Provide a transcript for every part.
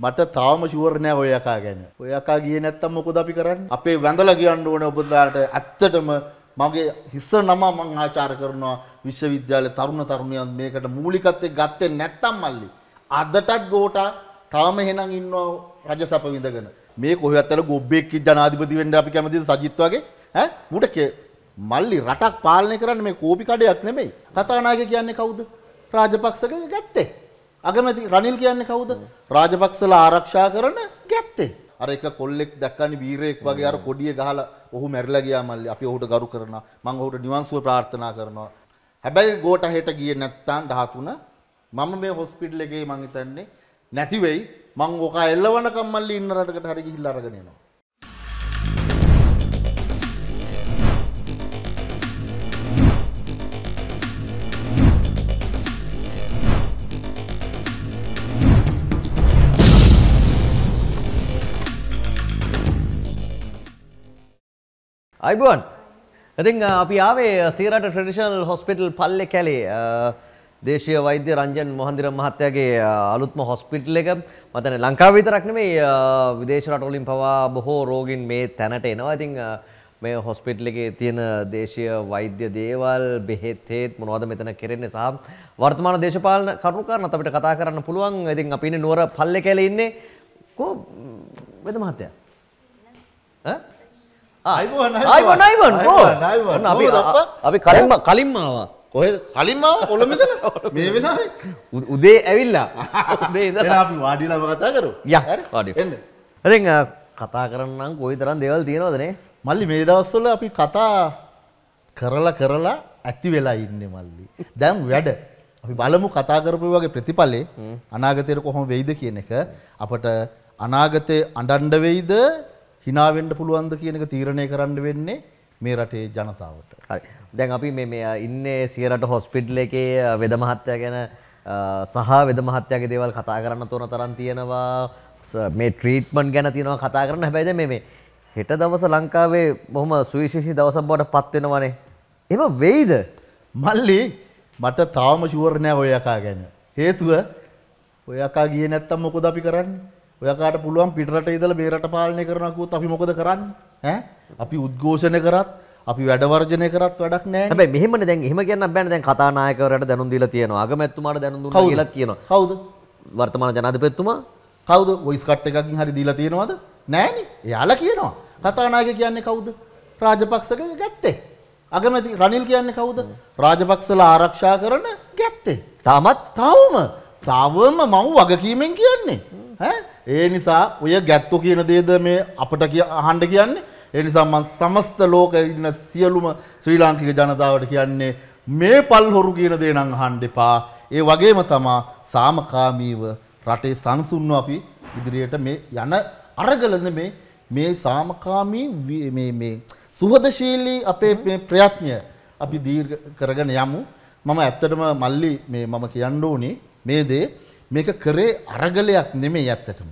මට තාම ශුවරණෑ ඔයකා ගැන ඔයකා ගිය නැත්තම් මොකද අපි කරන්න අපේ වැඳල කියන්න ඕන ඔබදාට ඇත්තටම මගේ හිස්ස නම මං ආචාර කරනවා විශ්වවිද්‍යාල තරුණ තරුණයන් මේකට මූලිකත්වය ගත්තේ නැත්තම් මල්ලි අදටත් ගෝටා තාම හෙනම් ඉන්නවා රජ සප විඳගෙන මේ කොහත්තල ගොබ්බෙක් ජනාධිපති වෙන්ඩ අපි කැමති සජිත්වගේ මුට මල්ලි රටක් පාලනය කරන්න මේ කෝපිකඩයක් නෙමෙයි කතානාග කියන්නේ කවුද රාජපක්ෂක ගත්තේ. අගමැති රනිල් කියන්නේ කවුද? රාජපක්ෂලා ආරක්ෂා කරන ගැත්තේ. අර එක කොල්ලෙක් දැක්කනි වීරයෙක් වගේ අර කොඩිය ගහලා ඔහු මැරිලා ගියා මල්ලි. අපි ඔහුට ගරු කරනවා. මම ඔහුට නිවන් සුව ප්‍රාර්ථනා කරනවා. හැබැයි ගෝට හෙට ගියේ නැත්තම් 13 මම මේ හොස්පිටල් එකේ මං හිතන්නේ නැති වෙයි. මං ඕක එල්ලවනකම් මල්ලි ඉන්න රටකට හරි ගිහිල්ලා අරගෙන එනවා. අයිබුවන් ඇතින් අපි ආවේ සීරට ට්‍රඩිෂනල් හොස්පිටල් පල්ලෙ කැලේ දේශය වෛද්‍ය රංජන් මොහන්දිර මහත්තයාගේ අලුත්ම හොස්පිටල් එක මතන ලංකා විතරක් නෙමේ විදේශ රටවලින් පවා බොහෝ රෝගින් මේ තැනට එනවා ඉතින් මේ හොස්පිටල් එකේ තියෙන දේශීය වෛද්‍ය දේවල් බෙහෙත් හේත් මොනවද මෙතන කෙරෙන්නේ සහ වර්තමාන දේශපාලන කරුණු කාරණා අපිට කතා කරන්න පුළුවන්. ඉතින් අපි ඉන්නේ නුවර පල්ලේ කැලේ ඉන්නේ. කො වෙද මහත්තයා? ඈ ආයිබෝන් ආයිබෝන් අපි අපි කලින්ම කලින්මවා කොහෙද කලින්මාව කොළඹද මේ වෙලාවේ උදේ ඇවිල්ලා උදේ ඉඳලා අපි වාඩිලා කතා කරමු යා වාඩි වෙන්න ඉතින් කතා කරන්නම් කොයි තරම් දේවල් තියෙනවදනේ මල්ලි මේ දවස්වල අපි කතා කරලා කරලා ඇති වෙලා ඉන්නේ මල්ලි දැන් වැඩ අපි බලමු කතා කරපු වගේ ප්‍රතිඵලේ අනාගතයට කොහොම වෙයිද කියන එක අපට අනාගතේ අඬන්න වෙයිද හිනාවෙන්ට පුළුවන්ද කියනක තීරණය කරන්න වෙන්නේ මේ රටේ ජනතාවට. දැන් අපි මේ ඉන්නේ සියරට හොස්පිටල් එකේ වෙද මහත්තයා ගැන සහ වෙද මහත්තයාගේ දේවල් කතා කරන්න තෝන තරම් තියෙනවා මේ ට්‍රීට්මන්ට් ගැන තියෙනවා කතා කරන්න හැබැයිද මේ මේ හෙට දවස ලංකාවේ බොහොම සුවිශේෂී දවසක් බවට පත් වෙනවනේ. එහෙම වෙයිද? මල්ලි මට තාම ෂුවර් නෑ ඔය යකා ගැන. හේතුව ඔය යකා ගියේ නැත්තම් මොකද අපි කරන්නේ? ඔයකාට පුළුවන් පිටරට ඉදල මේ රට පාලනය කරනකුත් අපි මොකද කරන්න ඇ අපි උද්ඝෝෂණ කරත් අපි වැඩවර්ජනය කරත් වැඩක් නෑ හැබැයි මෙහෙම දැන් එහෙම කියන්න බෑනේ දැන් කතානායකවරට දැනුම් දීලා තියෙනවා අගමැතිතුමාට දැනුම් දුන්නා කියලා කියනවා කවුද වර්තමාන ජනාධිපතිතුමා කවුද වොයිස් කට් එකකින් හරි දීලා තියෙනවද නෑනේ එයාලා කියනවා කතානායක කියන්නේ කවුද රාජපක්ෂක ගැත්තේ අගමැති රනිල් කියන්නේ කවුද රාජපක්ෂලා ආරක්ෂා කරන ගැත්තේ තාමත් තවම තවම මම වගකීමෙන් කියන්නේ. ඒ නිසා ඔය ගැත්තු කියන දේද මේ අපට අහන්ඩ කියන්නේ. ඒ නිසා මම සමස්ත ලෝකේ ඉන්න සියලුම ශ්‍රී ලාංකික ජනතාවට කියන්නේ මේ පල් හොරු කියන දේ නම් අහන්න එපා. ඒ වගේම තමා සාමකාමීව රටේ සංසුන්ව අපි ඉදිරියට මේ යන අරගලන මේ මේ සාමකාමී මේ මේ සුහදශීලී අපේ මේ ප්‍රයත්නය අපි දීර්ඝ කරගෙන යමු. මම ඇත්තටම මල්ලි මේ මම කියන්න ඕනේ මේ දේ මේක කරේ අරගලයක් නෙමේ ඇත්තටම.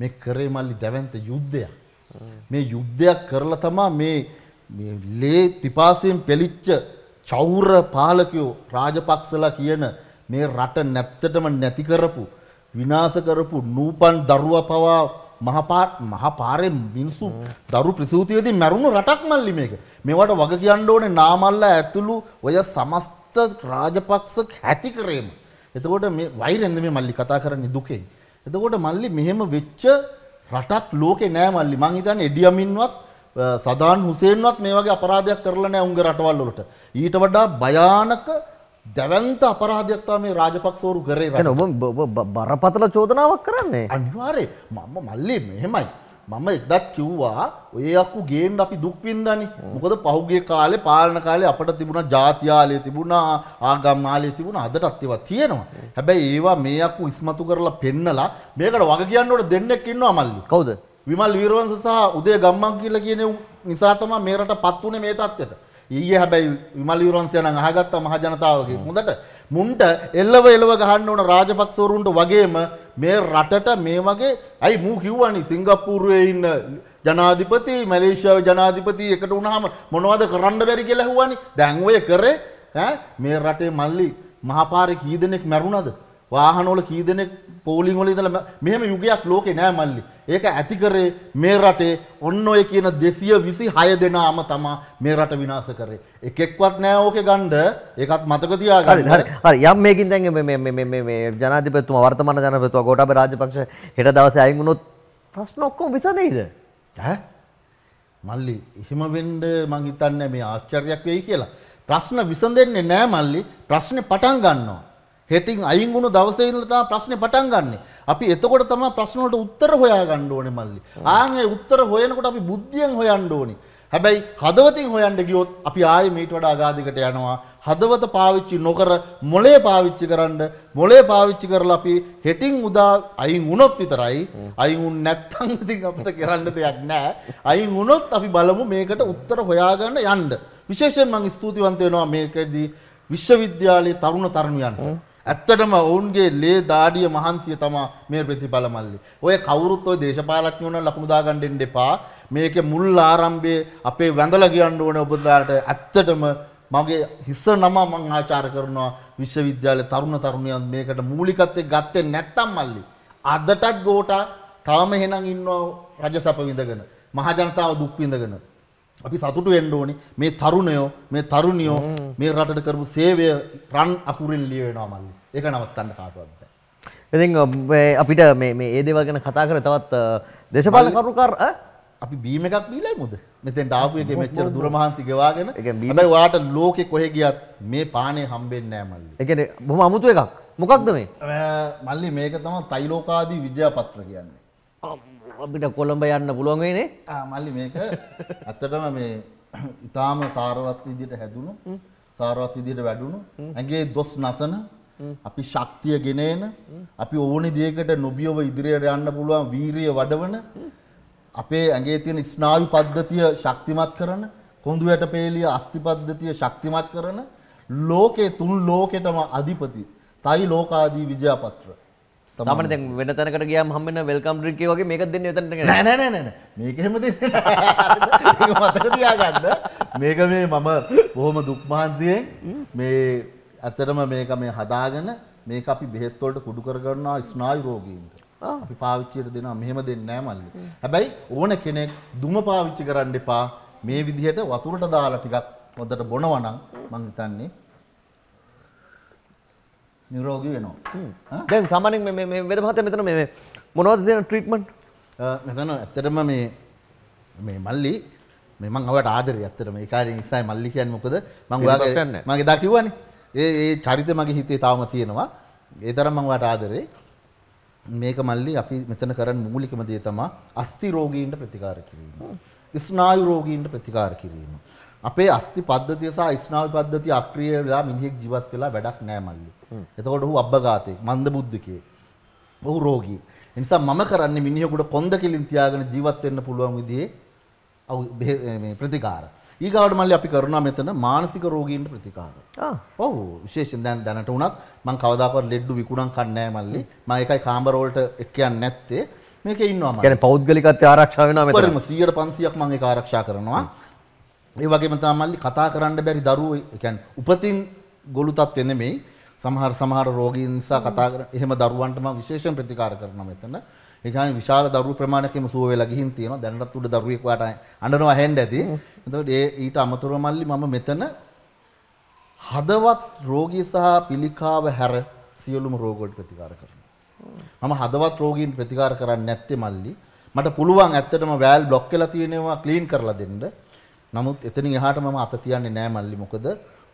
මේ කරේ මල්ලි දැවන්ත යුද්ධයක්. මේ යුද්ධයක් කරලා තමා මේ ලේ පිපාසයෙන් පෙලිච්ච චෞර පාලකයෝ රාජපක්සලා කියන මේ රට නැත්තටම නැති කරපු විනාශ කරපු නූපන් දරුවා පවා මහපාට මහපාරේ මිනිසු දරු ප්‍රසූතියේදී මැරුණු රටක් මල්ලි මේක. මේවට වග කියන්න ඕනේ නාමල්ලා ඇතුළු ඔය සමස්ත රාජපක්ෂ හැති කරේම. එතකොට මේ වෛරෙන්ද මේ මල්ලි කතා කරන්නේ දුකෙන්. එතකොට මල්ලි මෙහෙම වෙච්ච රටක් ලෝකේ නෑ මල්ලි. මං හිතන්නේ එඩියමින්වත් සදාන් හුසේන්වත් මේ වගේ අපරාධයක් කරලා නෑ උන්ගේ රටවල් වලට. ඊට වඩා භයානක දැවන්ත අපරාධයක් තමයි රාජපක්ෂවරු කරේ රට. ඔබ බරපතල චෝදනාවක් කරන්නේ. අනිවාර්යෙන් මම මල්ලි මෙහෙමයි. මම එක්දත් කිව්වා ඔය අක්කු ගේන් අපි දුක්වින්දනි මොකද පහුගේ කාලේ පාලන කාලේ අපට තිබුණ ජාතියාලය තිබුණා ආගම්මාලය තිබුණ අදට අත්තිවත් තියෙනවා හැබැයි ඒවා මේ අක්කු ඉස්මතු කරලා පෙන්නලා මේකට වග කියන්නට දෙන්නෙක් ඉන්නවා මල්ලි කවුද විමල් වීරවංශ සහ උදේ ගම්මන් කියලා කියන නිසා තමයි මේරට පත් වුණේ මේ තත්ත්වයට ඊයේ හැබැයි විමල් වීරවංශය නම් අහගත්තා මහ ජනතාවගේ හොඳට මුන්ට එල්ලව එලව ගහන්න ඕන රාජපක්ෂවරුන්ට වගේම මේ රටට මේ වගේ ඇයි මූ කිව්වනි සිංගප්පූරුවේ ඉන්න ජනාධිපති මැලේෂාව ජනාධිපති එකට වුණාම මොනවද කරන්න බැරි කියලා ඇහුවානි දැන් ඔය කරේ ඈ මේ රටේ මල්ලි මහපාරේ කී දෙනෙක් මැරුණද වාහනෝල කීදනෙක් පෝලිං වල ඉඳලා මෙහෙම යුගයක් ලෝකේ නෑ මල්ලි. ඒක ඇති කරේ මේ රටේ ඔන්න ඔය කියන 226 දෙනාම තමා මේ රට විනාශ කරේ. එකෙක්වත් නෑ ඕකේ ගණ්ඩ. ඒකත් මතක තියාගන්න. හරි හරි. යම් මේකින් දැන් මේ මේ මේ මේ මේ ජනාධිපතිතුමා වර්තමාන ජනාධිපතිතුමා ගෝඨාභය රාජපක්ෂ හෙට දවසේ අයින් වුණොත් ප්‍රශ්න ඔක්කොම විසඳෙයිද? ඈ? මල්ලි, එහෙම වෙන්න මං හිතන්නේ මේ ආශ්චර්යයක් වෙයි කියලා. ප්‍රශ්න විසඳෙන්නේ නෑ මල්ලි. ප්‍රශ්නේ පටන් ගන්නවා. හෙටින් අයින් වුණු දවසේ ඉඳලා තමයි ප්‍රශ්නේ පටන් ගන්නෙ. අපි එතකොට තමයි ප්‍රශ්න වලට උත්තර හොයාගන්න ඕනේ මල්ලි. ආන් ඒ උත්තර හොයනකොට අපි බුද්ධියෙන් හොයන්න ඕනේ. හැබැයි හදවතින් හොයන්න ගියොත් අපි ආයෙ මීට වඩා අගාධයකට යනවා. හදවත පාවිච්චි නොකර මොලේ පාවිච්චි කරන්න මොලේ පාවිච්චි කරලා අපි හෙටින් උදා අයින් වුණොත් විතරයි. අයින් වුණ නැත්නම් ඉතින් අපිට කරන්න දෙයක් නැහැ. අයින් වුණොත් අපි බලමු මේකට උත්තර හොයාගන්න යන්න. විශේෂයෙන් මම ස්තුතිවන්ත වෙනවා මේකෙදී විශ්වවිද්‍යාලයේ තරුණ තරුණියන්ට ඇත්තටම ඔවුන්ගේ ලේ දාඩිය මහන්සිය තමා මේ ප්‍රතිඵල මල්ලි. ඔය කවුරුත් ඔය දේශපාලඥයෝන ලකුණු දාගන්න දෙන්න එපා. මේකේ මුල් ආරම්භයේ අපේ වැඳලා කියන්න ඕනේ ඔබලාට ඇත්තටම මගේ හිස නම මං ආචාර කරනවා විශ්වවිද්‍යාල තරුණ තරුණයන් මේකට මූලිකත්වයේ ගත්තේ නැත්තම් මල්ලි. අදටත් ගෝටා තාම එහෙනම් ඉන්නවා රජසැප විඳගෙන. මහජනතාව දුක් විඳගෙන. අපි සතුටු වෙන්න ඕනේ මේ තරුණයෝ මේ තරුණියෝ මේ රටට කරපු සේවය රන් අකුරින් ලිය වෙනවා මල්ලි. ඒක නවත්තන්න කාටවත් බෑ. ඉතින් අපිට මේ මේ ඒ දේවල් ගැන කතා කර තවත් දේශපාලන කරුකාර අපි බීම එකක් බීලා මුද මෙතෙන් ඩාපු එකේ මෙච්චර දුර මහන්සි ගෙවාගෙන හැබැයි වාට ලෝකේ කොහෙ ගියත් මේ පානේ හම්බෙන්නේ නැහැ මල්ලි. ඒ කියන්නේ බොහොම අමුතු එකක්. මොකක්ද මේ? මල්ලි මේක තමයි තයිලෝකාදී විජයපත්‍ර කියන්නේ. අපිට කොළඹ යන්න පුළුවන් වෙන්නේ මල්ලි මේක ඇත්තටම මේ ඉතාම සාරවත් විදියට හැදුණු සාරවත් විදියට වැඩුණු ඇගේ දොස් නසන අපි ශක්තිය ගෙනේන අපි ඕනි දියකට නොබියව ඉදිරියට යන්න පුළුවන් වීරිය වඩවන අපේ ඇගේ තියෙන ස්නායු පද්ධතිය ශක්තිමත් කරන කොඳු යට පේලිය අස්ථි පද්ධතිය ශක්තිමත් කරන ලෝකේ තුන් ලෝකෙටම අධිපති තයි ලෝකාදී විජාපත්‍ර තමන දැන් වෙන තැනකට ගියම් හම්බෙන වෙල්කම් ඩ්‍රින්ක් වගේ මේක දෙන්න එතනට නෑ නෑ නෑ නෑ මේක එහෙම දෙන්නේ නෑ මතක තියාගන්න මේක මේ මම බොහොම දුක් මහන්සියෙන් මේ ඇත්තටම මේක මේ හදාගෙන මේක අපි බෙහෙත් වලට කුඩු කරගන්නවා ස්නායු රෝගීන්ට අපි පාවිච්චියට දෙනවා මෙහෙම දෙන්නේ නෑ මල්ලි හැබැයි ඕන කෙනෙක් දුම පාවිච්චි කරන්න එපා මේ විදිහට වතුරට දාලා ටිකක් හොඳට බොනවා නම් මං හිතන්නේ නිරෝගී වෙනවා දැන් සාමානෙන් වෙද මහත මෙතන මේ මොනවද දෙන ට්‍රීටමන්් මෙතන ඇත්තටම මේ මේ මල්ලි මෙම අවට ආදර ඇත්තට මේ කාර නිසායි මල්ලි කියන් මොකද මං මගේ දකිවන ඒ චරිත මගේ හිතේ තාම තියෙනවා ඒ තරම් මංවට ආදරේ මේක මල්ලි අපි මෙතන කරන්න මූලිකම දේ තමා අස්ති රෝගීන්ට ප්‍රතිකාර කිරීම. ස්නායු රෝගීන්ට ප්‍රතිකාර කිරීම. අපේ අස්ති පද්ධතිය සහ ස්නායු පද්ධතිය අක්‍රිය වෙලා මිනිහෙක් ජීවත් වෙලා වැඩක් නෑ මල්ලි. එතකොට ඔහු අබ්බගාතයෙක් මන්ද බුද්ධිකයෙක්. ඔහු රෝගී. ඒ නිසා මම කරන්නේ මිනිහෙකුට කොන්ද කෙලින් තියාගෙන ජීවත් වෙන්න පුළුවන් විදිහේ අවු මේ ප්‍රතිකාර. ඊගාවට මල්ලි අපි කරනවා මෙතන මානසික රෝගීන්ට ප්‍රතිකාර. ආ. ඔව් විශේෂයෙන් දැන් දැනට උනත් මම කවදාකවත් ලෙඩ්ඩු විකුණම් කන්නේ නැහැ මල්ලි. මම ඒකයි කාමර වලට එක් කියන්නේ නැත්තේ. මේකේ ඉන්නවා මම. කියන්නේ පෞද්ගලිකත්වය ආරක්ෂා වෙනවා මෙතන. පරිම 100ට 500ක් මම ඒක ආරක්ෂා කරනවා. ඒ වගේම තමයි මල්ලි කතා කරන්න බැරි දරුවෝ ඒ කියන්නේ උපතින් ගොළු තත්ත්වෙ නෙමෙයි සමහර සමහර රෝගීන් නිසා කතා කරන එහෙම දරුවන්ට මම විශේෂයෙන් ප්‍රතිකාර කරනවා මෙතන. ඒ කියන්නේ විශාල දරුවෝ ප්‍රමාණයකම සුව වෙලා ගිහින් තියෙනවා. දැනටත් උඩ දරුවෙක් වාට අඬනවා ඇහෙන්න ඇති. එතකොට ඒ ඊට අමතරව මල්ලි මම මෙතන හදවත් රෝගී සහ පිළිකාව හැර සියලුම රෝගවලට ප්‍රතිකාර කරනවා. මම හදවත් රෝගීන් ප්‍රතිකාර කරන්නේ නැත්තේ මල්ලි. මට පුළුවන් ඇත්තටම වැල් බ්ලොක් වෙලා තියෙනවා ක්ලීන් කරලා දෙන්න. නමුත් එතනින් එහාට මම අත තියන්නේ නැහැ මල්ලි. මොකද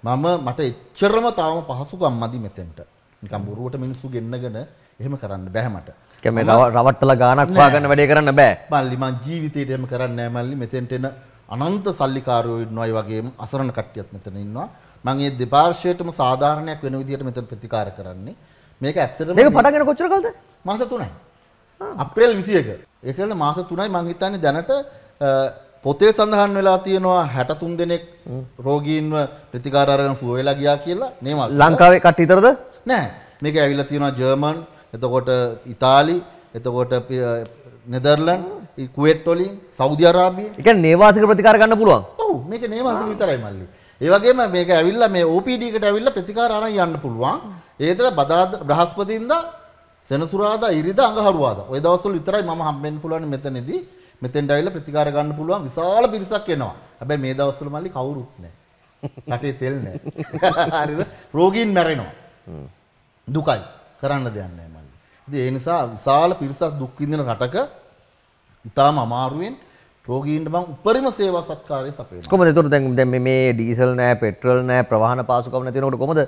මම මට එච්චරම තාම පහසුකම් මදි මෙතෙන්ට. නිකන් බොරුවට මිනිස්සු ගෙන්නගෙන එහෙම කරන්න බෑ මට. කැමේ රවට්ටලා ගානක් හොයාගන්න වැඩේ කරන්න බෑ. මල්ලි මං ජීවිතේට එහෙම කරන්නේ නෑ මල්ලි. මෙතෙන්ට එන අනන්ත සල්ලිකාරයෝ ඉන්නවා. ඒ වගේම අසරණ කට්ටියත් මෙතන ඉන්නවා. මං ඒ දෙපාර්ශ්වයටම සාධාරණයක් වෙන විදිහට මෙතන ප්‍රතිකාර කරන්නේ. මේක ඇත්තටම මේක පටන් ගන්න කොච්චර කාලද? මාස 3යි. අප්‍රේල් 21. ඒකල මාස 3යි මං හිතන්නේ දැනට පොතේ සඳහන් වෙලා තියෙනවා 63 දෙනෙක් රෝගීන්ව ප්‍රතිකාර අරගෙන සුව වෙලා ගියා කියලා නේම ලංකාවේ කට්ටිය විතරද නෑ මේක ඇවිල්ලා තියෙනවා ජර්මන් එතකොට ඉතාලි එතකොට නෙදර්ලන්ඩ් කුවෙට් වලින් සෞදි අරාබිය ඒ කියන්නේ නේවාසික ප්‍රතිකාර ගන්න පුළුවන් ඔව් මේක නේවාසික විතරයි මල්ලි ඒ වගේම මේක ඇවිල්ලා මේ OPD එකට ඇවිල්ලා ප්‍රතිකාර අරන් යන්න පුළුවන් ඒතර බදාද බ්‍රහස්පතින්දා සෙනසුරාදා ඉරිදා අඟහරුවාදා ওই දවස්වල විතරයි මම හම්බෙන්න පුළුවන් මෙතනදී මෙතෙන්ට ඇවිල්ලා ප්‍රතිකාර ගන්න පුළුවන් විශාල පිරිසක් එනවා. හැබැයි මේ දවස්වල මල්ලි කවුරුත් නැහැ. රටේ තෙල් නැහැ. හරිද? රෝගීන් මැරෙනවා. දුකයි. කරන්න දෙයක් නැහැ මල්ලි. ඉතින් ඒ නිසා විශාල පිරිසක් දුක් විඳින රටක ඉතාම අමාරුවෙන් රෝගීන්ට මං උපරිම සේවා සත්කාරය සපයනවා. කොහොමද ඒතකොට දැන් දැන් මේ මේ ඩීසල් නෑ, පෙට්‍රල් නෑ, ප්‍රවාහන පාසුකම් නැති වෙනකොට කොහොමද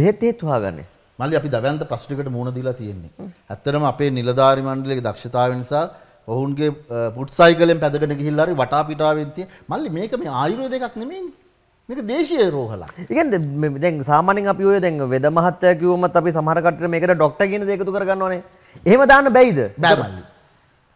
බෙහෙත් හේතු හොයාගන්නේ? මල්ලි අපි දවැන්ත ප්‍රශ්නයකට මුහුණ දීලා තියෙන්නේ. ඇත්තටම අපේ නිලධාරි මණ්ඩලයේ දක්ෂතාවය නිසා ඔවුන්ගේ පුට්සයිකලෙන් පැදගෙන ගිහිල්ලාරි වටා පිටාවෙන්තිය මල්ලි මේක මේ ආයුරෝ දෙකක් නෙමේ මේක දේශය රෝහලා එකද දැන් සාමානෙන් අපි ඔය දැන් වෙද මහත්තය කිවමත් අපි සමහරකට මේකට ඩොක්ට ගෙන දෙකතු කරගන්නවනේ එහෙම දාන්න බැයිද බෑමල්ලි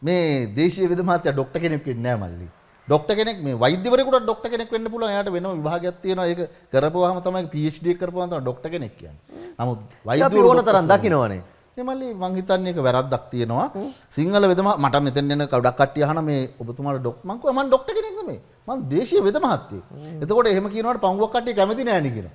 මේ දේශය වෙද මහත්තය ඩොක්ට කෙනෙක් නෑ මල්ලි ඩොක්ට කෙනෙක් මේ වෛද්‍යවරකට ඩොක්ට කෙනෙක් වෙන්න පුළුවන් එයාට වෙන විභාගයක් තියෙනවා ඒක කරපුවාම තමයි PhD කරපුවාම තමයි ඩොක්ට කෙනෙක් කියන්නේ නමුත් වෛද්‍යවරු ඕන තරම් දකින්නවනේ එමල්ලි මං හිතන්නේ ඒක වැරද්දක් තියෙනවා. සිංහල වෙදම මට මෙතෙන් එන කවුඩක් කට්ටිය අහන මේ ඔබතුමාට ඩොක් මං කෝ මං ඩොක්ටර් කෙනෙක් නෙමෙයි. මං දේශීය වෙද මහත්තයෙක්. එතකොට එහෙම කියනවට පංගුවක් කට්ටිය කැමති නෑනේ කියලා.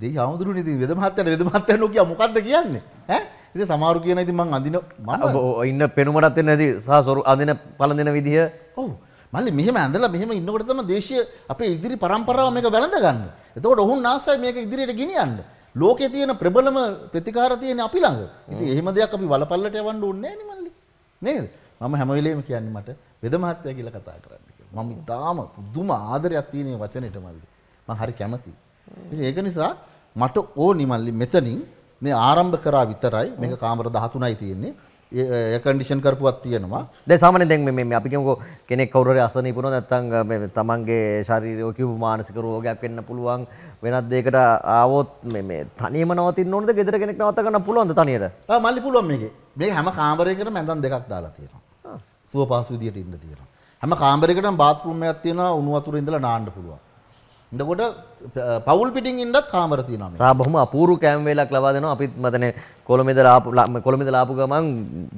දෙයි හාමුදුරුවනේ ඉතින් වෙද මහත්තයන වෙද මහත්තයන කිය මොකද්ද කියන්නේ? ඈ ඉතින් සමහරු කියන ඉතින් මං අඳින මම ඉන්න පෙනුමටත් වෙන්නේ නැති සහ සොරු අඳින පළඳින විදිහ ඔව් මල්ලි මෙහෙම ඇඳලා මෙහෙම ඉන්නකොට තමයි දේශීය අපේ ඉදිරි પરම්පරාව මේක වැළඳ ගන්න. එතකොට ඔහුන් ආසයි මේක ඉදිරියට ගෙනියන්න. ලෝකේ තියෙන ප්‍රබලම ප්‍රතිකාර තියෙන අපි ළඟ. ඉතින් එහෙම දෙයක් අපි වලපල්ලට යවන්න ඕනේ නෑනේ මල්ලි. නේද? මම හැම වෙලේම කියන්නේ මට වෙද මහත්තයා කියලා කතා කරන්න කියලා. මම ඉතාලම පුදුම ආදරයක් තියෙන මේ වචනෙට මල්ලි. මම හරි කැමතියි. ඒක නිසා මට ඕනි මල්ලි මෙතනින් මේ ආරම්භ කරා විතරයි මේක කාමර 13යි තියෙන්නේ. ඒකඩිෂන් කරපුවත් තියෙනවා ද සාමන දැන් මේ අපිකමකෝ කෙනෙක් කවුර අසනීපුන නැත්තන් තමන්ගේ ශරීරයෝකිව මානසික රෝගයක් වෙන්න පුළුවන් වෙනත් දෙකට ආවොත් තනිම නවති නොට ගෙදර කෙනෙක් නවතකන්න පුළුවන්ද තනියට මල්ලි පුළුවන් මේ මේ හැම කාමරයකට මැදන් දෙකක් දාලා තියෙනවා සුව පාසුදියට ඉන්න තියෙනවා හැම කාමරයකට බාත්රුම්මයක් තියෙනවා උනුවතුර ඉඳලා නාන්න පුළුවන් දකොට පවල් පිටින් ඉන්නත් කාමරති න සාබහම අපූරු කෑම්වෙලක් ලබාදන අපිත් මතන කොළමෙද කොළමිද ලාපු ගමන්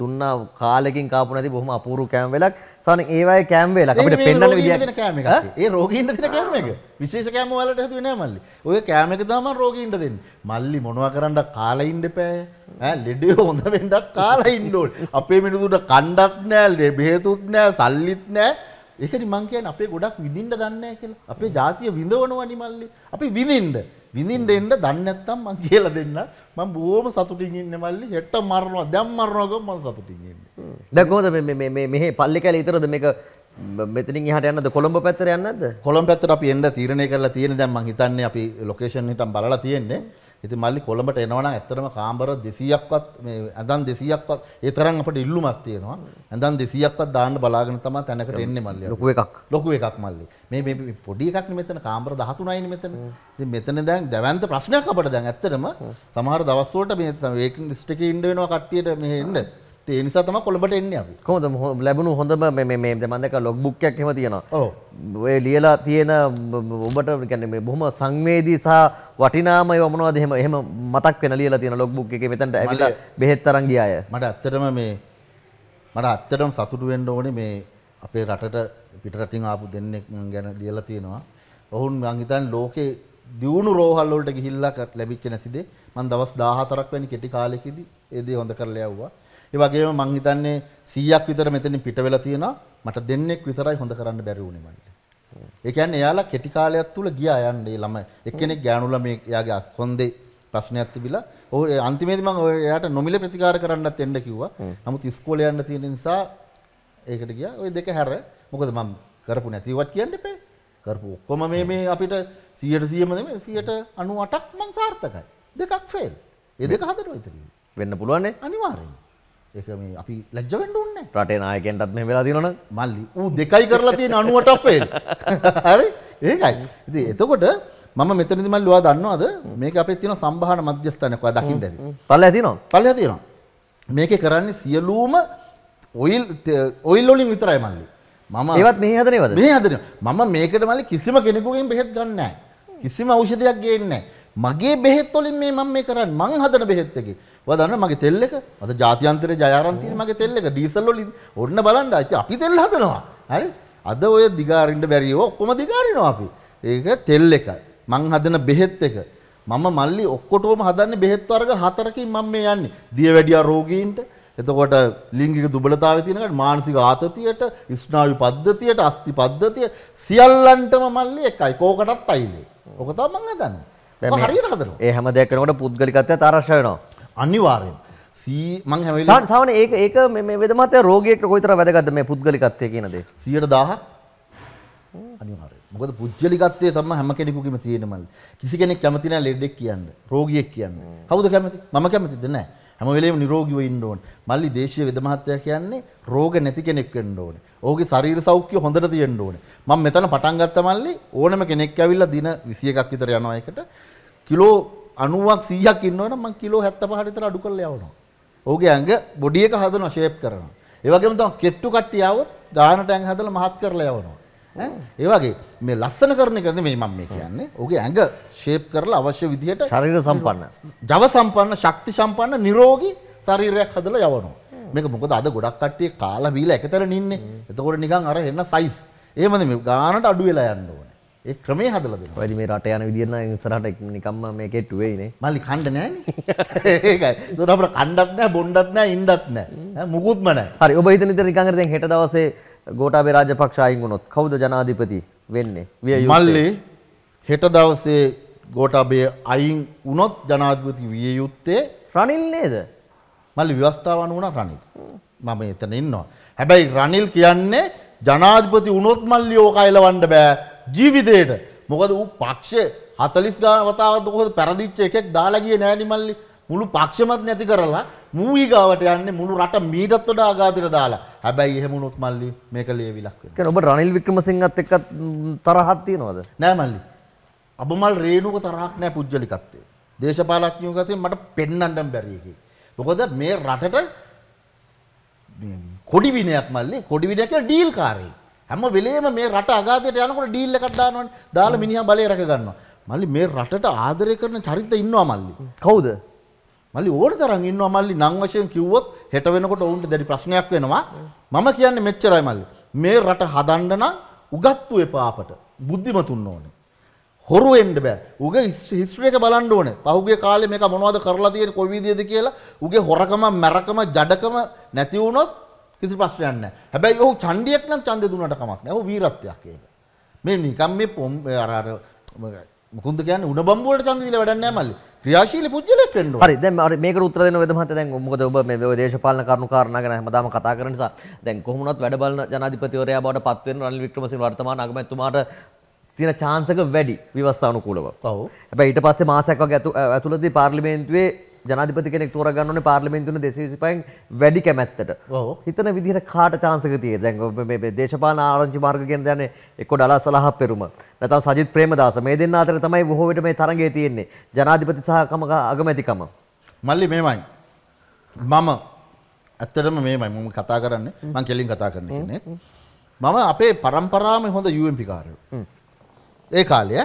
දුන්න කාලෙකින් කාපු නැති බොහම අපූරු කෑම්වෙලක් සන ඒවයි කෑම්වෙලක් අපට පෙන්න්න විදි කෑම ඒ රෝගීන්ට තින කෑමක විශේෂ කෑමවලට ඇතු වෙන මල්ලි ඔය කෑමක තම රෝගීන්ට දෙන්න මල්ලි මොනව කරන්න කාලයින්ඩ පෑ ලෙඩිය හොඳ වෙන්ඩත් කාලයින්ඩෝට අපේ මිනිසුට කණ්ඩක් නෑ ලෙබේතුත් නෑ සල්ලිත් නෑ ඒකනි මං කියන්නේ අපේ ගොඩක් විඳින්න දන්නේ නැහැ කියලා. අපේ ජාතිය විඳවනවනි මල්ලි. අපි විඳින්න. විඳින්න එන්න දන්නේ නැත්තම් මං කියලා දෙන්න. මං බොහොම සතුටින් ඉන්නේ මල්ලි. හෙට මරනවා. දැන් මරනවා ගම මං සතුටින් ඉන්නේ. දැන් කොහොමද මේ මේ මේ මෙහි පල්ලි කැලේ ඉතරද මේක මෙතනින් එහාට යන්නද කොළඹ පැත්තට යන්නද? කොළඹ පැත්තට අපි එන්න තීරණය කරලා තියෙන දැන් මං හිතන්නේ අපි ලොකේෂන් හිටන් බලලා තියෙන්නේ. ඉති මල්ලි කොළඹට එනවන ඇතරම කාම්බර දෙසියක්වත් ඇදන් දෙසියක්වත් ඒතරන් අපට ඉල්ලුමක් තියෙනවා ඇඳන් දෙසියක්වත් දාන්න බලාගෙන තම තැනකට එන්න මල්ලි ලොකුව එකක් ලොකුව එකක් මල්ලි මේ පොඩි එකක් මෙතන කාම්බර දහතුනයින මෙතන ති මෙතන දැන් දැවන්ත ප්‍රශ්නයක් අපට දැන් ඇත්තරම සමහර දවස්වලට මේ ඒකන් ස්ටික ඉන්ඩ වෙනවා කට්ටියට මෙහෙන්ට ඒනිසා තම කොළඹට එන්න අපි කොමද ලැබුණු හොඳම මේ දෙමන්දක ලොග් බුක්යක් එම තියෙනවා ඔය ලියලා තියෙන ඔබට ගැන බොහොම සංවේදී සහ වටිනාම යොමනවාද එහෙම එහෙම මතක් වෙන ලියලා තියෙන ලොග් බුක් එකේ මෙතනට ඇවිල්ලා බෙහෙත් තරම් ගිය අය මට ඇත්තටම මේ මට ඇත්තටම සතුටු වෙන්න ඕනේ මේ අපේ රටට පිටරටින් ආපු දෙන්නෙක් ගැන ලියලා තියෙනවා ඔවුන් මං හිතන්නේ ලෝකේ දියුණු රෝහල් වලට ගිහිල්ලා ලැබිච්ච නැතිද මම දවස් 14ක් වැනි කෙටි කාලෙකදී ඒ දේ හොඳ කරලා යවුවා ඒ වගේම මං හිතන්නේ 100ක් විතර මෙතනින් පිට වෙලා තියෙනවා. මට දෙන්නෙක් විතරයි හොඳ කරන්න බැරි වුණේ මල්ලි. ඒ කියන්නේ එයාලා කෙටි කාලයක් තුල ගියා යන්නේ ළමයි. එක්කෙනෙක් ගෑනු ළමයි එයාගේ කොන්දේ ප්‍රශ්නයක් තිබිලා ඔහු අන්තිමේදී මම එයාට නොමිල ප්‍රතිකාර කරන්නත් එන්න කිව්වා. නමුත් ඉස්කෝලේ යන්න තියෙන නිසා ඒකට ගියා. ওই දෙක හැර මොකද මම කරපු නැතිවත් කියන්න එපා. කරපු ඔක්කොම මේ මේ අපිට 100ට 100ම නෙමෙයි 98ක් මං සාර්ථකයි. දෙකක් ෆේල්. ඒ දෙක හදනවා ඉතින්. වෙන්න පුළුවන් නේ? අනිවාර්යෙන්. ඒක මේ අපි ලැජ්ජ වෙන්න ඕනේ රටේ නායකයන්ටත් මෙහෙම වෙලා තියෙනවනේ මල්ලි ඌ දෙකයි කරලා තියෙන 90ට ෆේල් හරි ඒකයි ඉතින් එතකොට මම මෙතනදි මල්ලි ඔයා දන්නවද මේක අපේ තියෙන සම්භාහන මධ්‍යස්ථානයක් ඔයා දකින්න ඇති පල්ලෙහා තියෙනවා පල්ලෙහා තියෙනවා මේකේ කරන්නේ සියලුම ඔයිල් ඔයිල් වලින් විතරයි මල්ලි මම ඒවත් මෙහි හදනේවද මෙහි හදනවා මම මේකට මල්ලි කිසිම කෙනෙකුගෙන් බෙහෙත් ගන්න නැහැ කිසිම ඖෂධයක් ගේන්නේ නැහැ මගේ බෙහෙත් වලින් මේ මම මේ කරන්නේ මං හදන බෙහෙත් එකේ ඔයා දන්නවද මගේ තෙල් එක අද ජාත්‍යන්තරේ ජයාරන් තියෙන මගේ තෙල් එක ඩීසල් වලින් ඔන්න බලන්න අයිති අපි තෙල් හදනවා හරි අද ඔය දිගාරින්න බැරිව ඔක්කොම දිගාරිනවා අපි ඒක තෙල් එකයි මං හදන බෙහෙත් එක මම මල්ලි ඔක්කොටම හදන්නේ බෙහෙත් වර්ග හතරකින් මම මේ යන්නේ දියවැඩියා රෝගීන්ට එතකොට ලිංගික දුබලතාවය තියෙනකට මානසික ආතතියට ස්නායු පද්ධතියට අස්ති පද්ධතිය සියල්ලන්ටම මල්ලි එකයි කෝකටත් අයිලේ ඕක තමයි මම හදන්නේ හරියට හදනවා ඒ හැම දෙයක්ම කරනකොට පුද්ගලිකත්වය තරශ වෙනවා අනිවාරයෙන් මං හැම සාන ඒ ඒක මේ වෙදමත රෝගයට කොයිතර වැදගත්ද මේ පුද්ගලිකත්වය කියනද සියට දාහ අනිවාර මොකද පුද්ගලිකත්වය තම හැම කෙනෙකුම තියෙනමල් කිසි කෙනෙක් කැමතින ලෙඩෙක් කියන්න රෝගියෙක් කියන්න කවුද කැමති ම කැමතිද නෑ හැමවෙලේම නිරෝගිව ඉන්නඕන් මල්ලි දේශය වෙදමහත්තය කියන්නේ රෝග නැති කෙනෙක් ෙන්ඩෝන ඕගේ සරීර සෞඛ්‍ය හොඳට තියෙන්ඩ ඕන ම මෙතන පටන්ගත්ත මල්ලි ඕනම කෙනෙක් ඇවිල්ල දින විසිය එකක් විතර යනවායකට කිලෝ අනුවක් සීයක් ඉන්නවන මං කිලෝ හැත්ත පහරිතර අඩු කරල යවනවා. ඕගේ ඇඟ බොඩියක හදන ශේප් කරන. ඒවගේම තම කෙට්ටු කට්ටියාවත් ගානට ඇන් හදල මහත් කරලා යවනවා. ඒවගේ මේ ලස්සන කරන කරන මේ මම මේ කියන්නේ ඔගේ ඇඟ ශේප් කරලා අවශ්‍ය විදිහට ශරීර සම්පන්න ජව සම්පන්න ශක්ති සම්පන්න නිරෝගී ශරීරයක් හදලා යවනවා. මේක මොකද අද ගොඩක් කට්ටිය කාලා බීලා එකතර නින්නේ. එතකොට නිකන් අර එන්න සයිස්. එහෙමද මේ ගානට අඩු වෙලා යන්න ඕනේ. ඒ ක්‍රමේ හදලා දෙනවා. වැඩි මේ රට යන විදියට නම් ඉස්සරහට නිකම්ම මේ කෙට්ටු වෙයිනේ. මල්ලි කන්න නෑනේ. ඒකයි. දුර අපිට කන්නත් නෑ, බොන්නත් නෑ, ඉන්නත් නෑ. මුකුත්ම නෑ. හරි. ඔබ හිතන විදියට නිකන් හරි දැන් හෙට දවසේ ගෝඨාභය රාජපක්ෂ අයින් වුණොත් කවුද ජනාධිපති වෙන්නේ? විය යුත්තේ. මල්ලි හෙට දවසේ ගෝඨාභය අයින් වුණොත් ජනාධිපති විය යුත්තේ රනිල් නේද? මල්ලි ව්‍යවස්ථාව අනුව නම් රනිල්. මම එතන ඉන්නවා. හැබැයි රනිල් කියන්නේ ජනාධිපති වුණොත් මල්ලි ඕක අයලවන්න බෑ. ජීවිතයට මොකද වූ පක්ෂ හතලිස් ගාවතාවත් කොහොද පැරදිච්ච එකෙක් දාලගිය නෑනිමල්ලි මුළු පක්ෂමත් නැති කරලා මූවිගාවට යන්න මුළු රට මීටත් වඩා ආගාතයට දාලා හැබැයි එහෙමුණොත් මල්ලි මේක ලියවිලක් වෙනවා. ඔබ රනිල් වික්‍රමසිංහත් එක්ක තරහක් තියෙනවද? නෑ මල්ලි. අබමල් රේණුක තරහක් නෑ පුජ්‍යලිකත්වයේ. දේශපාලඥයෝ ගසෙන් මට පෙන්නන්න බැරි එකේ. මොකද මේ රටට කොඩි විනයක් මල්ලි කොඩි විනයක ඩීල් කාරයෙක්. හැම වෙලේම මේ රට අගාතයට යනකොට ඩීල් එකක් දානවනේ දාලා මිනිහා බලය රැක ගන්නවා මල්ලි මේ රටට ආදරය කරන චරිත ඉන්නවා මල්ලි කවුද මල්ලි ඕන තරන් ඉන්නවා මල්ලි නම් වශයෙන් කිව්වොත් හෙට වෙනකොට ඔවුන්ට දැඩි ප්‍රශ්නයක් වෙනවා මම කියන්නේ මෙච්චරයි මල්ලි මේ රට හදන්න නම් උගත්තු එපා අපට බුද්ධිමතුන් ඕනේ හොරු වෙන්න බෑ උගේ හිස්ටරි එක බලන්න ඕනේ පහුගිය කාලේ මේක මොනවද කරලා තියෙන්නේ කොයි විදියද කියලා උගේ හොරකම මැරකම ජඩකම නැති වුණොත් කිසි ප්‍රශ්නයක් නැහැ. හැබැයි ඔහු ඡන්දියක් නම් ඡන්දේ දුන්නට කමක් නැහැ. ඔහු වීරත්වයක් ඒක. මේ නිකම් මේ පොම් අර අර මුකුන්ද කියන්නේ උණ බම්බු වලට ඡන්ද දීලා වැඩක් නැහැ මල්ලි. ක්‍රියාශීලී පුජ්‍යලයක් වෙන්න ඕනේ. හරි දැන් අර මේකට උත්තර දෙන්න වේද මහත්තයා දැන් මොකද ඔබ මේ ඔය දේශපාලන කරුණු කාරණා ගැන හැමදාම කතා කරන නිසා දැන් කොහොම වුණත් වැඩ බලන ජනාධිපතිවරයා බවට පත් වෙන රනිල් වික්‍රමසිංහ වර්තමාන අගමැතිතුමාට තියෙන චාන්සක වැඩි ව්‍යවස්ථානුකූලව. ඔව්. හැබැයි ඊට පස්සේ මාසයක් වගේ ඇතුළතදී පාර්ලිමේන්තුවේ ජනතිපති කෙනෙක් තෝරගන්නන පාර්ලිමෙන්තුන දෙසවිසිපයින් වැඩි කැමැත්තට හිතන විදිහට කාට චාන්සකතිය දැන් දේශපාන ආරංචි මාර්ගගෙන් දැන එක්කො ඩලා සලහ පෙරුම නැතව සජිත් ප්‍රේමදාස මේ දෙන්න අතර තමයි බොහෝවිට මේ තරගේ තියෙන්නේ ජනාධිපති සහකමක අගමැතිකම. මල්ලි මේමයි. මම ඇත්තටම මේමයි මම කතා කරන්න මං කෙලින් කතා කරන කෙනෙක්. මම අපේ පරම්පරාම හොඳ යුම්පිකාරයෝ. ඒ කාලය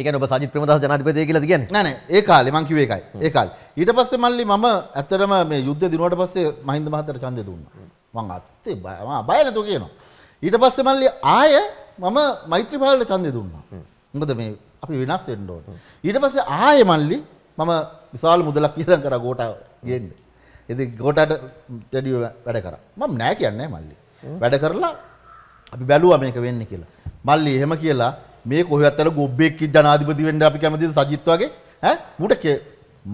එක ඔබ සජි ප්‍රමදස් ජනතිපති කියල ගන්න නන ඒ කාල මංකිවේ එකයි ඒකල් ඊට පස්සේ මල්ලි මම ඇත්තරම මේ යුද්ධ දිනුවට පස්සේ මහින්ද මහතර චන්ද දුන්න මං අත්තේ බයම බයනතු කියනවා ඊට පස්සේ මල්ලි ආය මම මෛත්‍රපාලට චන්දය දුන්නා මොකද මේ අපි වෙනස් වෙන්නඩෝට ඊට පස්සේ ආය මල්ලි මම විශාල මුදලක් වියදන් කර ගෝටාව ගෙන්න්න එති ගෝටට තැඩිය වැඩ කර මම නෑ කියන්නේ මල්ලි වැඩ කරලා අපි බැලුව මේක වෙන්න කියලා මල්ලි එහෙම කියලා මේ කොහත්තල ගොබ්බෙක් ජනාධිපති වෙන්ඩ අපි කැමති සජිත්වගේ හැ මුට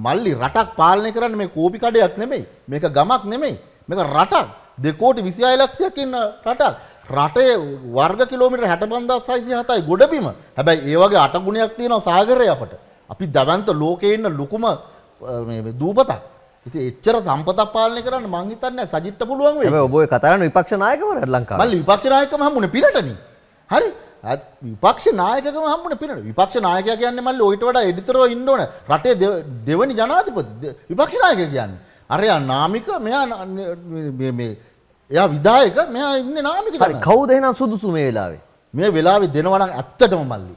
මල්ලි රටක් පාලනය කරන්න මේ කෝපිකඩයක් නෙමෙයි මේක ගමක් නෙමෙයි මේක රටක් දෙකෝට විසි අයලක්ෂයක් ඉන්න රටක් රටේ වර්ග කිලෝමිට හැට බන්දා සයිසි හතයි ගොඩබිම හැබැයි ඒවගේ අටගුණයක් තියෙනවා සාගරය අපට අපි දැවන්ත ලෝකයේ ඉන්න ලොකුම දූපතක් ඉති එච්චර සම්පතක් පාලනය කරන්න මං හිතන්නේ සජිත්ට පුළුවන් වෙයි. ඔබ ඔය කතාවන විපක්ෂ නායකවරයා ලංකාවේ. මල්ලි විපක්ෂ නායකම හම්බුනේ පිරටනේ. හරි. විපක්ෂ නායකම හම්බුණ පින විපක්ෂ නායක කියන්න මල්ල ඔයිට වඩා එඩිතරෝ ඉන්නඕන රටේ දෙවනි ජනාතිපති විපක්ෂ නායක කියන්න. අරයා නාමික මෙයා එයා විදායක මෙයා ඉන්න නාමික කවුද එනම් සුදුසු මේ වෙලාවේ මේ වෙලාවෙ දෙනවනම් ඇත්තටම මල්ලි.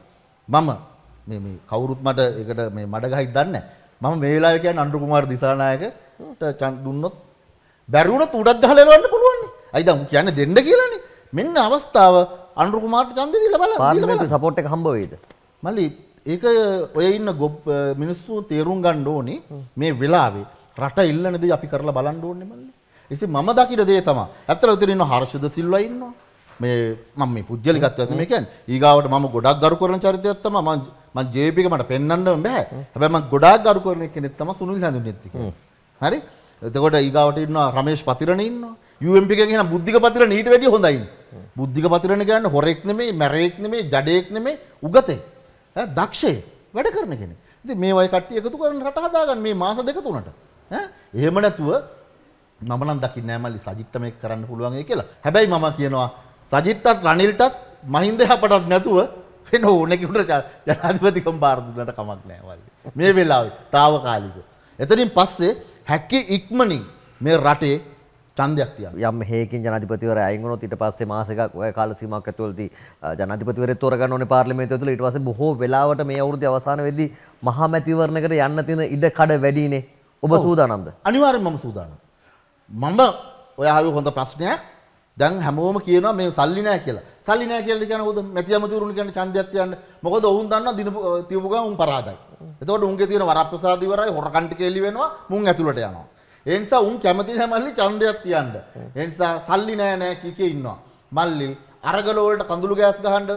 මම කවුරුත් මට එකට මේ මඩගහිත් දන්න මම මේලාය කියන් අන්ඩුකුමාර දිසානායක චන් දුන්නොත් බැරුණත් උඩක් ගහලවන්න පුළුවන්නේ අයිදම් කියන්න දෙන්න කියලන්නේ මෙන්න අවස්ථාව අන්රුකුමාට චන්ද දිල බල සපෝට් එක හම්බවේද මල්ලි ඒක ඔය ඉන්න ගොබ් මිනිස්සු තේරුම් ගණ්ඩ ඕනි මේ වෙලාවේ රට ඉල්ලනද අපි කරලා බලන්න ඕන්නේ මල්ලි එසි මම දකිට දේ තම ඇත්තල උතිරන්න හර්ෂද සිල්ල ඉන්නවා මේ මම මේ පුද්ගලිකත්වයක් මේ කියන්නේ ඊගාවට මම ගොඩක් ගරු කරන චරිතයක් තමයි මම මම JP එක මට පෙන්වන්න බෑ හැබැයි මම ගොඩාක් ගරු කරන කෙනෙක් තමයි සුනිල් හැඳුනෙත් එක හරි එතකොට ඊගාවට ඉන්නවා රමේෂ් පතිරණ ඉන්නවා යුම්පික කියෙන බුද්ධික පතිර නීට වැඩි හොඳයි බුද්ධික පතිරණ ගන්න හොරෙක් නෙමේ මැරෙක් නෙමේ ජඩයෙක් නෙමේ උගතේ දක්ෂේ වැඩ කරන කෙන ඇති මේ වයි කට්ටිය එකතු කරන රට හදාගන්න මේ මාස දෙක තුනට එහෙම නැතුව මමනන් දකි නෑමල්ලි සජිත්තම එක කරන්න පුළුවන්ගේ කියලා හැබැයි මම කියනවා සජිත්තත් රනිල්ටත් මහින්ද හපටත් නැතුව වෙන ඕනෙකුට ජනාධිපතිකම් බාර්දුලට කමක් නෑවල් මේ වෙලාව තාව කාලික. එතනින් පස්සේ හැක්කේ ඉක්මනින් මේ රටේ ඡන්දයක් තියෙනවා. යම් හේකින් ජනාධිපතිවරයා අයින් වුණොත් ඊට පස්සේ මාස එකක් ඔය කාල සීමාවක් ඇතුළතදී ජනාධිපතිවරයෙක් තෝරගන්න ඕනේ පාර්ලිමේන්තුව තුළ. ඊට පස්සේ බොහෝ වෙලාවට මේ අවුරුද්දේ අවසාන වෙද්දී මහා මැතිවරණයකට යන්න තියෙන ඉඩ කඩ වැඩිනේ. ඔබ සූදානම්ද? අනිවාර්යෙන් මම සූදානම්. මම ඔය ආවේ හොඳ ප්‍රශ්නයක්. දැන් හැමෝම කියනවා මේ සල්ලි නෑ කියලා. සල්ලි නෑ කියලා කියන උද මැති අමතිවරුන් කියන්නේ ඡන්දයක් තියන්න. මොකද ඔවුන් දන්නවා දින තියපු ගමන් උන් පරාදයි. එතකොට උන්ගේ තියෙන වරප්‍රසාද ඉවරයි හොරකන්ටි කෙලි වෙනවා මුන් ඇතුළට යනවා. ඒ නිසා උන් කැමති නැහැ මල්ලි ඡන්දයක් තියන්න. ඒ නිසා සල්ලි නෑ නෑ කී කී ඉන්නවා. මල්ලි අරගල වලට කඳුළු ගෑස් ගහන්න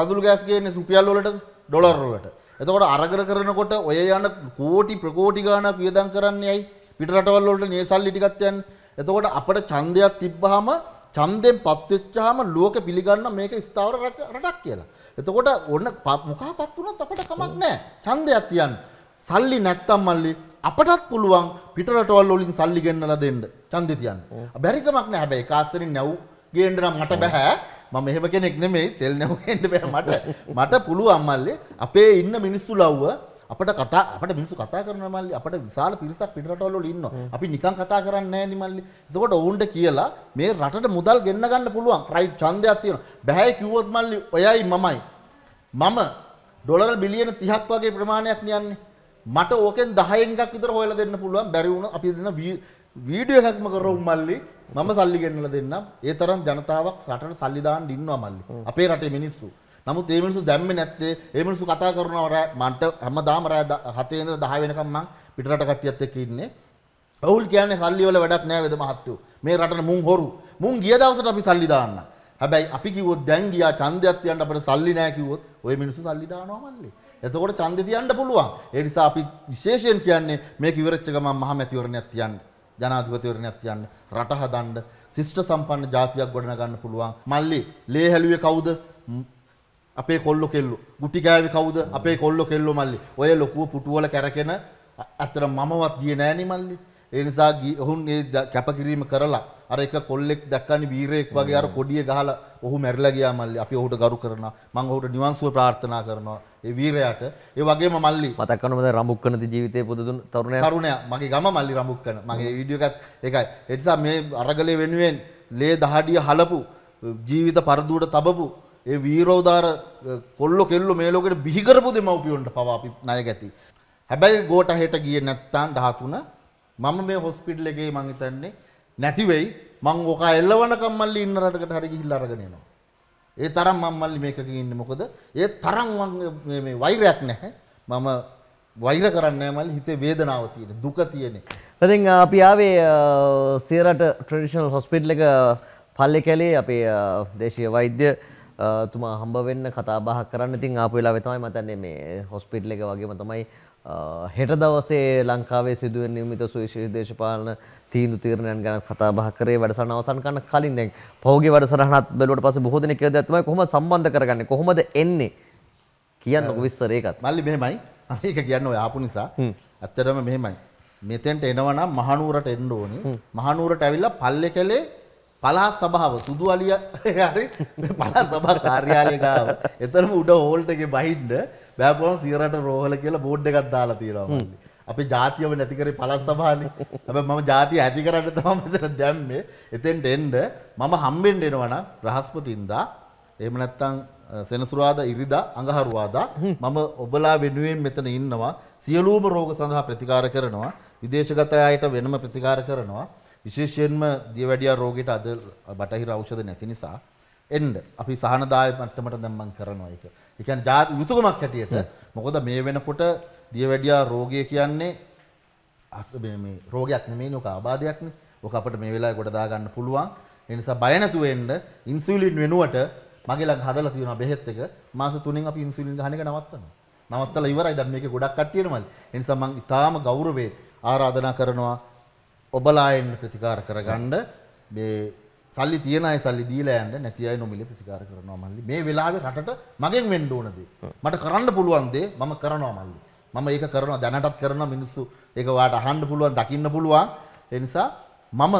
කඳුළු ගෑස් ගේන්නේ රුපියල් වලටද ඩොලර් වලට. එතකොට අරගල කරනකොට ඔය යන කෝටි ප්‍රකෝටි ගාණක් වියදම් කරන්නේ ඇයි? පිට රටවල් වලට මේ සල්ලි ටිකක් යන්නේ. එතකොට අපිට ඡන්දයක් තිබ්බහම ඡන්දයෙන් පත්වෙච්චාම ලෝක පිළිගන්න මේක ස්ථාවර රටක් කියලා. එතකොට ඔන්න මොකක්වත් වුණත් අපිට කමක් නැහැ. ඡන්දයක් තියන්න. සල්ලි නැත්තම් මල්ලි අපටත් පුළුවන් පිටරටවල් වලින් සල්ලි ගෙන්නලා දෙන්න ඡන්දෙ තියන්න. බැරිකමක් නෑ හැබැයි කාස්සරින් නැව් ගේන්න නම් මට බෑ. මම එහෙම කෙනෙක් නෙමෙයි තෙල් නැව් ගේන්න බෑ මට. මට පුළුවන් මල්ලේ අපේ ඉන්න මිනිස්සු ලව්ව අපට කතා අපට මිනිස්සු කතා කරන මල්ලි අපට විශාල පිරිසක් පිටරටවල් වල ඉන්නවා. අපි නිකන් කතා කරන්නේ නැහැ නේ මල්ලි. එතකොට ඔවුන්ට කියලා මේ රටට මුදල් ගෙන්න ගන්න පුළුවන්. රයිට් ඡන්දයක් තියෙනවා. බෑයි කිව්වොත් මල්ලි ඔයයි මමයි. මම ඩොලර් බිලියන 30ක් වගේ ප්‍රමාණයක් නියන්නේ. මට ඕකෙන් දහයෙන්ගක් විතර හොයලා දෙන්න පුළුවන් බැරි වුණ අපි දෙන්න වීඩියෝ එකක්ම කරවමු මල්ලි මම සල්ලි ගෙන්නලා දෙන්නම් ඒ තරම් ජනතාවක් රටට සල්ලි දාන්න ඉන්නවා මල්ලි අපේ රටේ මිනිස්සු නමුත් ඒ මිනිස්සු දැම්මේ නැත්තේ ඒ මිනිස්සු කතා කරනවා රෑ මන්ට හැමදාම රෑ 7 ඉඳලා 10 වෙනකම් මං පිටරට කට්ටියත් එක්ක ඉන්නේ ඔවුල් කියන්නේ සල්ලි වල වැඩක් නෑ වේද මහත්තයෝ මේ රටට මුං හොරු මුං ගිය දවසට අපි සල්ලි දාන්න හැබැයි අපි කිව්වොත් දැන් ගියා ඡන්දයක් තියන්න අපිට සල්ලි නෑ කිව්වොත් ওই මිනිස්සු සල්ලි දානවා මල්ලි එතකොට ඡන්දේ තියන්න පුළුවන්. ඒ නිසා අපි විශේෂයෙන් කියන්නේ මේක ඉවරච්ච ගමන් මහමැතිවරණයක් තියන්න. ජනාධිපතිවරණයක් තියන්න. රට හදන්න. ශිෂ්ට සම්පන්න ජාතියක් ගොඩනගන්න පුළුවන්. මල්ලි ලේ හැලුවේ කවුද? අපේ කොල්ලො කෙල්ලු. ගුටි ගෑවේ කවුද? අපේ කොල්ලො කෙල්ලු මල්ලි. ඔය ලොකුව පුටුවල කැරකෙන අතර මමවත් ගියේ නෑනේ මල්ලි. ඒ නිසා ඔහුන් ඒ කැපකිරීම කරලා අර එක කොල්ලෙක් දැක්කනි වීරයෙක් වගේ අර කොඩිය ගහලා ඔහු මැරිලා ගියා මල්ලි අපි ඔහුට ගරු කරනවා මම ඔහුට නිවන් සුව ප්‍රාර්ථනා කරනවා ඒ වීරයාට ඒ වගේම මල්ලි මතක් කරනවා මම රඹුක්කනද ජීවිතේ පුදුදුන තරුණයා තරුණයා මගේ ගම මල්ලි රඹුක්කන මගේ වීඩියෝ එකත් ඒකයි ඒ නිසා මේ අරගලේ වෙනුවෙන් ලේ දහඩිය හලපු ජීවිත පරදුවට තබපු ඒ වීරෝධාර කොල්ලො කෙල්ලු මේ ලෝකෙට බිහිකරපු දෙමව්පියොන්ට පවා අපි ණය ගැති. හැබැයි ගෝට හෙට ගියේ නැත්තම් 13 මම මේ හොස්පිටල් එකේ මං හිතන්නේ නැති වෙයි මං ඕක එල්ලවනකම් මල්ලි ඉන්න රටකට හරි ගිහිල්ලා අරගෙන එනවා. ඒ තරම් මම මල්ලි මේකකින් ඉන්නේ මොකද? ඒ තරම් මේ මේ වෛරයක් නැහැ. මම වෛර කරන්නේ නැහැ මල්ලි හිතේ වේදනාව තියෙන, දුක තියෙන. ඉතින් අපි ආවේ සියරට ට්‍රැඩිෂනල් හොස්පිටල් එක පල්ලි කැලේ අපේ දේශීය වෛද්‍ය තුමා හම්බ වෙන්න කතා බහ කරන්න ඉතින් ආපු වෙලාවේ තමයි මම හිතන්නේ මේ හොස්පිටල් එක වගේම තමයි හෙට දවසේ ලංකාවේ සිදුවෙන් නියමිත සුවිශේෂ දේශපාලන තීන්දු තීරණයන් ගැන කතා බහ කරේ වැඩසටහන අවසන් කරන්න කලින් දැන් පහුගිය වැඩසටහනත් බැලුවට පස්සේ බොහෝ දෙනෙක් කියලා දෙයක් තමයි කොහොමද සම්බන්ධ කරගන්නේ කොහොමද එන්නේ කියන්නකො විස්තර ඒකත් මල්ලි මෙහෙමයි ඒක කියන්න ඔය ආපු නිසා ඇත්තටම මෙහෙමයි. මෙතෙන්ට එනවනම් මහනුවරට එන්න ඕනි. මහනුවරට ඇවිල්ලා පල්ලෙකලේ පළාත් සභාව සුදු අලිය හරි පළාත් සභා කාර්යාලය ගාව. එතරම් උඩ හෝල්ට් එකේ බහින්න බෑපෝම සීරට රෝහල කියලා බෝඩ් එකක් දාලා තියෙනවා අපි ජාතියම නැතිකරේ පලස් සභානේ හැබැයි මම ජාතිය ඇති කරන්න තමයි මෙතන දැම්මේ එතෙන්ට එන්න මම හම්බෙන්න එනවා නම් රහස්පතින්දා එහෙම නැත්නම් සෙනසුරාදා ඉරිදා අඟහරුවාදා මම ඔබලා වෙනුවෙන් මෙතන ඉන්නවා සියලුම රෝග සඳහා ප්‍රතිකාර කරනවා විදේශගත අයට වෙනම ප්‍රතිකාර කරනවා විශේෂයෙන්ම දියවැඩියා රෝගයට අද බටහිර ඖෂධ නැති නිසා එන්න අපි සහනදාය මට්ටමට දැන් මම කරනවා ඒක එකන් ජා යුතුකමක් හැටියට මොකද මේ වෙනකොට දිය වැඩියා රෝගය කියන්නේ අස් රෝගයක් නෙමේ නොක ආබාධයක්න ඕක අපට මේ වෙලා ගොඩදාගන්න පුළුවන් එනිසා බයනැතුවෙන්ට ඉන්සුලින් වෙනුවට මගේලක් හදල තියෙන බෙහෙත් එක මාස තුනින් අප ඉන්සුලින් ගහනක නවත්තන්න නවත්තල ඉවරයි දම් මේක ගොඩක් කට්ටියනමල් එනිසා මං ඉතාම ගෞරවේ ආරාධනා කරනවා ඔබලායෙන් ප්‍රතිකාර කරගණ්ඩ මේ සල්ලි තියෙන අය සල්ලි දීලා යන්න නැති අය නොමිලේ ප්‍රතිකාර කරනවා මල්ලි. මේ වෙලාවේ රටට මගෙන් වෙන්න ඕන දේ. මට කරන්න පුළුවන් දේ මම කරනවා මල්ලි. මම ඒක කරනවා දැනටත් කරනවා මිනිස්සු ඒක ඔයාට අහන්න පුළුවන් දකින්න පුළුවන්. ඒ නිසා මම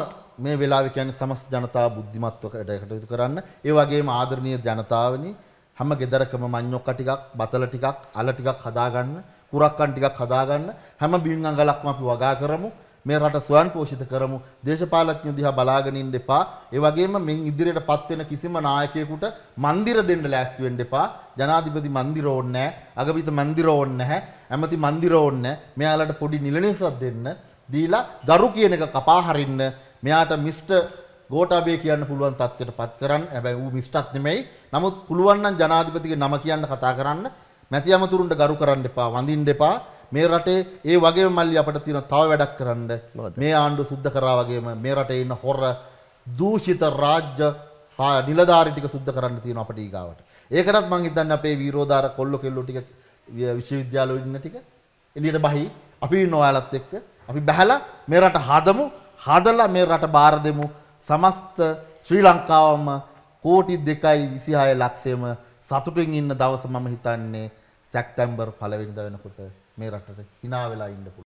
මේ වෙලාවේ කියන්නේ සමස්ත ජනතාව බුද්ධිමත්ව කටයුතු කරන්න. ඒ වගේම ආදරණීය ජනතාවනි හැම ගෙදරකම මඤ්ඤොක්ක ටිකක්, බතල ටිකක්, අල ටිකක් හදාගන්න, කුරක්කන් ටිකක් හදාගන්න. හැම බින් අඟලක්ම අපි වගා කරමු. මේ රට ස්වයන් පෝෂිත කරමු. දේශපාලඥයෝ දිහා බලාගෙන ඉන්න එපා. ඒ වගේම මෙන් ඉදිරියටපත් වෙන කිසිම නායකයෙකුට මන්දිර දෙන්න ලෑස්ති වෙන්න එපා. ජනාධිපති මන්දිර ඕනේ නැහැ. අගපිත මන්දිර ඕනේ නැහැ. ඇමති මන්දිර ඕනේ නැහැ. මෙයාලට පොඩි නිලනිසක් දෙන්න. දීලා ගරු කියන එක කපා හරින්න. මෙයාට මිස්ටර් ගෝටාබේ කියන්න පුළුවන් තත්ත්වයට පත් කරන්න. හැබැයි ඌ මිස්ටර් නෙමෙයි. නමුත් පුළුවන් නම් ජනාධිපතිගේ නම කියන්න කතා කරන්න. මැති අමතුරුන්ට ගරු කරන්න එපා, වඳින්න එපා. මේ රටේ ඒ වගේ මල්ලි අපට තියෙන තව වැඩක් කරන්න මේ ආණ්ඩු සුද්ධ කරා වගේම මේ රටේ ඉන්න හොර දූෂිත රාජ්‍ය නිලධාරි ටික සුද්ධ කරන්න තියෙන අපට ඊගාවට. ඒකටත් මං හිතන්නේ අපේ විරෝධාර කොල්ල කෙල්ලෝ ටික විශ්වවිද්‍යාලවල ඉන්න ටික එළියට බහයි අපි ඉන්න ඔයාලත් එක්ක අපි බැහැලා මේ රට හදමු හදලා මේ රට බාර දෙමු සමස්ත ශ්‍රී ලංකාවම කෝටි දෙකයි විසිහාය ලක්ෂයම සතුටින් ඉන්න දවස මම හිතන්නේ සැක්තැම්බර් පළවෙනිද වෙනකොට මේ රටට හිනා වෙලා ඉන්න පුළුවන්.